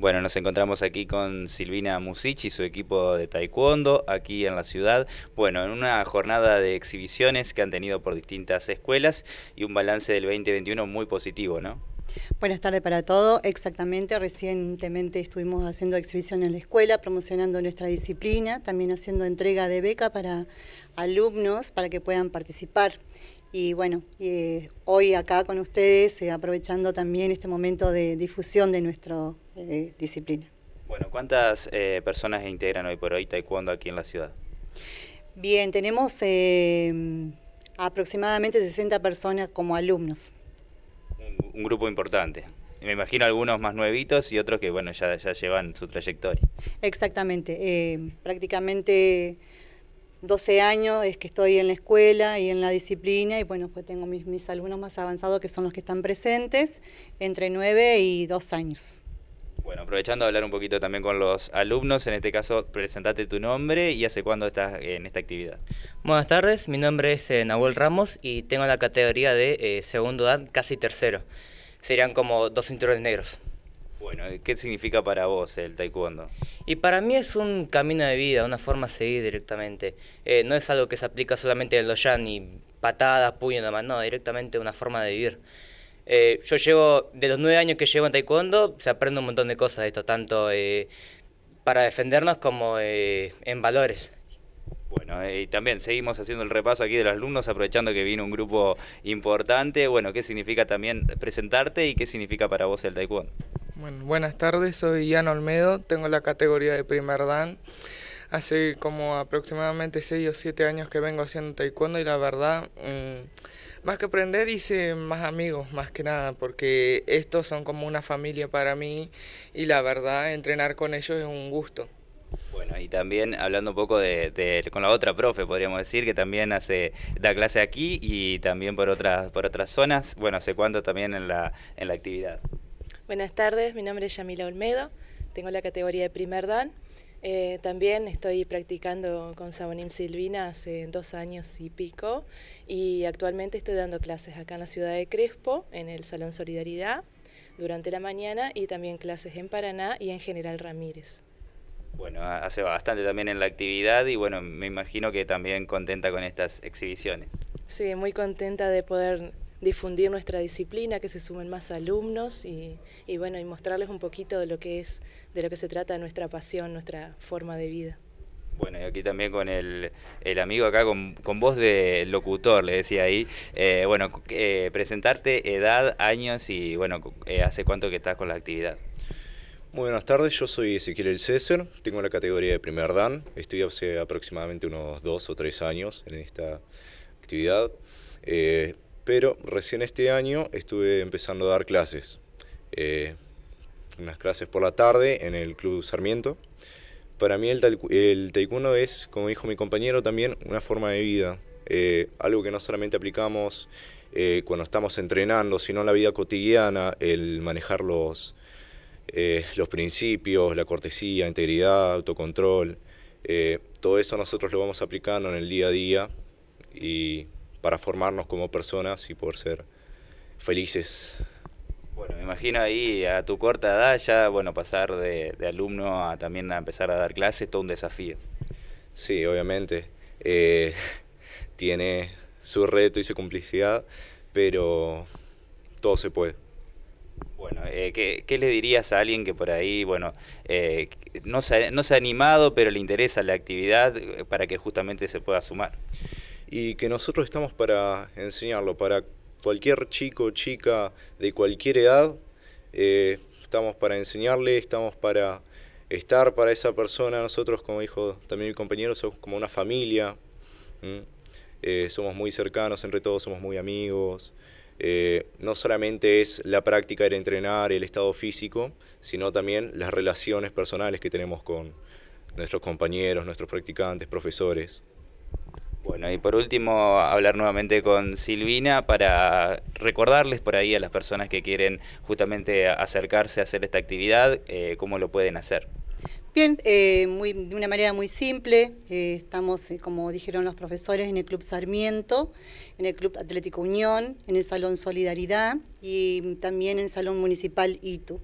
Bueno, nos encontramos aquí con Silvina Musich y su equipo de taekwondo aquí en la ciudad. Bueno, en una jornada de exhibiciones que han tenido por distintas escuelas y un balance del 2021 muy positivo, ¿no? Buenas tardes para todos, Exactamente, recientemente estuvimos haciendo exhibición en la escuela, promocionando nuestra disciplina, también haciendo entrega de beca para alumnos para que puedan participar. Y bueno, eh, hoy acá con ustedes, eh, aprovechando también este momento de difusión de nuestra eh, disciplina. Bueno, ¿cuántas personas integran hoy por hoy taekwondo aquí en la ciudad? Bien, tenemos aproximadamente 60 personas como alumnos un grupo importante. Me imagino algunos más nuevitos y otros que, bueno, ya, ya llevan su trayectoria. Exactamente. Eh, prácticamente 12 años es que estoy en la escuela y en la disciplina y, bueno, pues tengo mis, mis alumnos más avanzados que son los que están presentes, entre 9 y 2 años. Bueno, aprovechando de hablar un poquito también con los alumnos, en este caso presentate tu nombre y hace cuándo estás en esta actividad. Buenas tardes, mi nombre es eh, Nahuel Ramos y tengo la categoría de eh, segundo dan, casi tercero. Serían como dos cinturones negros. Bueno, eh, ¿qué significa para vos el taekwondo? Y para mí es un camino de vida, una forma de seguir directamente. no es algo que se aplica solamente en los ya ni patadas, puño, nada más, no, directamente una forma de vivir. Eh, yo llevo, de los nueve años que llevo en taekwondo, se aprende un montón de cosas de esto, tanto eh, para defendernos como eh, en valores. Bueno, y también seguimos haciendo el repaso aquí de los alumnos, aprovechando que vino un grupo importante. Bueno, ¿qué significa también presentarte y qué significa para vos el taekwondo? Bueno, buenas tardes, soy Ian Olmedo, tengo la categoría de primer dan. Hace como aproximadamente seis o siete años que vengo haciendo taekwondo y la verdad... Mm, más que aprender hice más amigos, más que nada, porque estos son como una familia para mí y la verdad entrenar con ellos es un gusto. Bueno, y también hablando un poco de, con la otra profe, podríamos decir, que también hace da clase aquí y también por otras por otras zonas. Bueno, ¿hace cuánto también en la, en la actividad? Buenas tardes, mi nombre es Yamila Olmedo, tengo la categoría de primer dan. Eh, también estoy practicando con Sabonim Silvina hace dos años y pico y actualmente estoy dando clases acá en la ciudad de Crespo, en el Salón Solidaridad, durante la mañana y también clases en Paraná y en General Ramírez. Bueno, hace bastante también en la actividad y bueno, me imagino que también contenta con estas exhibiciones. Sí, muy contenta de poder difundir nuestra disciplina, que se sumen más alumnos y, bueno, y mostrarles un poquito de lo que es, de lo que se trata nuestra pasión, nuestra forma de vida. Bueno, y aquí también con el, amigo acá, con, voz de locutor, le decía ahí. Eh, bueno, eh, presentarte edad, años y bueno, eh, hace cuánto que estás con la actividad. Muy buenas tardes, yo soy Ezequiel El César, tengo la categoría de primer dan, estoy hace aproximadamente unos dos o tres años en esta actividad pero recién este año estuve empezando a dar clases. Eh, unas clases por la tarde en el Club Sarmiento. Para mí el, el taekwondo es, como dijo mi compañero, también una forma de vida. Eh, algo que no solamente aplicamos eh, cuando estamos entrenando, sino en la vida cotidiana, el manejar los, los principios, la cortesía, integridad, autocontrol. todo eso nosotros lo vamos aplicando en el día a día y para formarnos como personas y poder ser felices. Bueno, me imagino ahí a tu corta edad ya, bueno, pasar de, alumno a también a empezar a dar clases, todo un desafío. Sí, obviamente. Eh, tiene su reto y su complicidad, pero todo se puede. Bueno, eh, ¿qué, le dirías a alguien que por ahí, bueno, eh, no, se, no se ha animado, pero le interesa la actividad para que justamente se pueda sumar? y que nosotros estamos para enseñarlo, para cualquier chico o chica de cualquier edad, eh, estamos para enseñarle, estamos para estar para esa persona, nosotros como dijo también mi compañero, somos como una familia, eh, somos muy cercanos, entre todos somos muy amigos. Eh, no solamente es la práctica del entrenar, el estado físico, sino también las relaciones personales que tenemos con nuestros compañeros, nuestros practicantes, profesores y por último, hablar nuevamente con Silvina para recordarles por ahí a las personas que quieren justamente acercarse a hacer esta actividad, eh, cómo lo pueden hacer. Bien, eh, muy, de una manera muy simple, eh, estamos, eh, como dijeron los profesores, en el Club Sarmiento, en el Club Atlético Unión, en el Salón Solidaridad y también en el Salón Municipal ITU.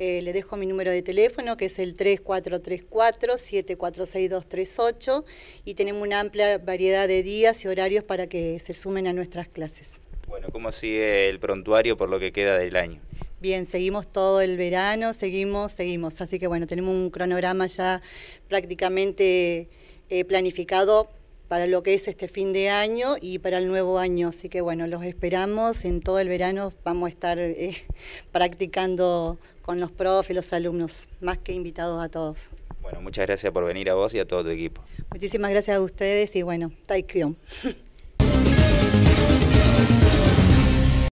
le dejo mi número de teléfono que es el 3434-746238 y tenemos una amplia variedad de días y horarios para que se sumen a nuestras clases. Bueno, ¿cómo sigue el prontuario por lo que queda del año? Bien, seguimos todo el verano, seguimos, seguimos. Así que bueno, tenemos un cronograma ya prácticamente eh, planificado para lo que es este fin de año y para el nuevo año. Así que bueno, los esperamos en todo el verano. Vamos a estar eh, practicando con los profes, los alumnos, más que invitados a todos. Bueno, muchas gracias por venir a vos y a todo tu equipo. Muchísimas gracias a ustedes y bueno, Taekwondo.